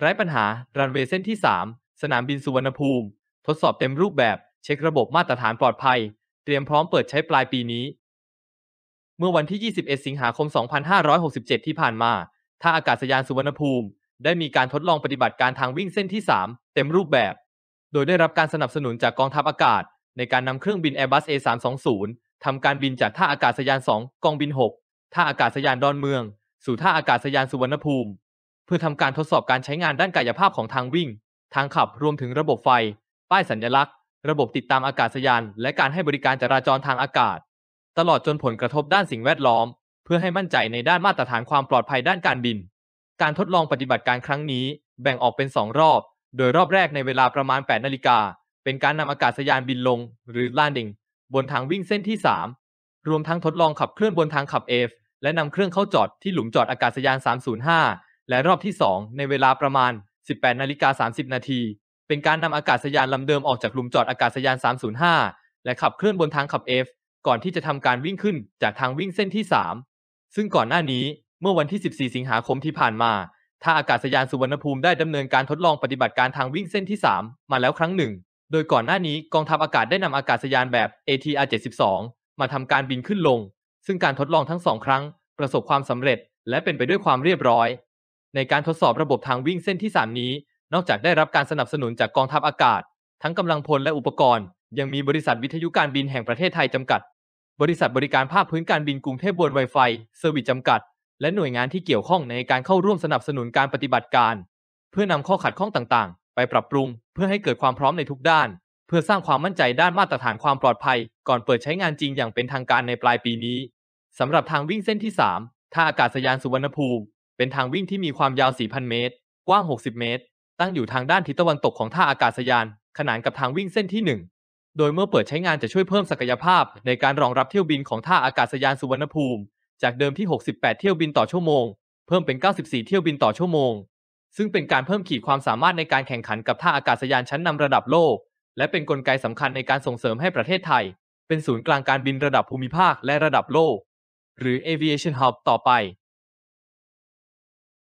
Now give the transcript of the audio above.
ไร้ปัญหารันเวย์เส้นที่ 3 สนามบินสุวรรณภูมิ ทดสอบเต็มรูปแบบเช็คระบบมาตรฐานปลอดภัย เตรียมพร้อมเปิดใช้ปลายปีนี้ เมื่อวันที่ 21 สิงหาคม 2567 ที่ผ่านมา ท่าอากาศยานสุวรรณภูมิ ได้มีการทดลองปฏิบัติการทางวิ่งเส้นที่ 3 เต็มรูปแบบ โดยได้รับการสนับสนุนจากกองทัพอากาศ ในการนำเครื่องบิน Airbus A320 ทำการบินจากท่าอากาศยาน 2 กองบิน 6 ท่าอากาศยานดอนเมือง สู่ท่าอากาศยานสุวรรณภูมิพื่อทำการทดสอบการใช้งานด้านกายภาพของทางวิ่ง ทางขับ รวมถึงระบบไฟ ป้ายสัญลักษณ์ ระบบติดตามอากาศยาน และการให้บริการจราจรทางอากาศ ตลอดจนผลกระทบด้านสิ่งแวดล้อม เพื่อให้มั่นใจในด้านมาตรฐานความปลอดภัยด้านการบิน การทดลองปฏิบัติการครั้งนี้ แบ่งออกเป็น 2 รอบ โดยรอบแรกในเวลาประมาณ8นาฬิกาเป็นการนำอากาศยานบินลง หรือ landing บนทางวิ่งเส้นที่ 3 รวมทั้งทดลองขับเคลื่อนบนทางขับ F และนำเครื่องเข้าจอดที่หลุมจอดอากาศยาน 305และรอบที่ 2 ในเวลาประมาณ 18นาฬิกา30 นาทีเป็นการนำอากาศยานลำเดิมออกจากหลุมจอดอากาศยาน 305 และขับเคลื่อนบนทางขับ F ก่อนที่จะทำการวิ่งขึ้นจากทางวิ่งเส้นที่ 3 ซึ่งก่อนหน้านี้เมื่อวันที่ 14 สิงหาคมที่ผ่านมาท่าอากาศยานสุวรรณภูมิได้ดำเนินการทดลองปฏิบัติการทางวิ่งเส้นที่ 3 มาแล้วครั้งหนึ่ง โดยก่อนหน้านี้กองทัพอากาศได้นำอากาศยานแบบ ATR 72 มาทำการบินขึ้นลง ซึ่งการทดลองทั้งสองครั้ง ประสบความสำเร็จ และเป็นไปด้วยความเรียบร้อยในการทดสอบระบบทางวิ่งเส้นที่ 3 นี้ นอกจากได้รับการสนับสนุนจากกองทัพอากาศ ทั้งกำลังพลและอุปกรณ์ยังมีบริษัทวิทยุการบินแห่งประเทศไทยจำกัด บริษัทบริการภาพพื้นการบินกรุงเทพบนไวไฟเซอร์วิสจำกัด และหน่วยงานที่เกี่ยวข้องในการเข้าร่วมสนับสนุนการปฏิบัติการ เพื่อนำข้อขัดข้องต่างๆ ไปปรับปรุง เพื่อให้เกิดความพร้อมในทุกด้าน เพื่อสร้างความมั่นใจด้านมาตรฐานความปลอดภัย ก่อนเปิดใช้งานจริงอย่างเป็นทางการในปลายปีนี้สำหรับทางวิ่งเส้นที่3ท่าอากาศยานสุวรรณภูมิเป็นทางวิ่งที่มีความยาว 4,000 เมตร กว้าง 60 เมตร ตั้งอยู่ทางด้านทิศตะวันตกของท่าอากาศยาน ขนานกับทางวิ่งเส้นที่ 1 โดยเมื่อเปิดใช้งานจะช่วยเพิ่มศักยภาพในการรองรับเที่ยวบินของท่าอากาศยานสุวรรณภูมิ จากเดิมที่ 68 เที่ยวบินต่อชั่วโมง เพิ่มเป็น 94 เที่ยวบินต่อชั่วโมง ซึ่งเป็นการเพิ่มขีดความสามารถในการแข่งขันกับท่าอากาศยานชั้นนำระดับโลก และเป็นนกลไกสำคัญในการส่งเสริมให้ประเทศไทย เป็นศูนย์กลางการบินระดับภูมิภาคและระดับโลก หรือ aviation hub ต่อไป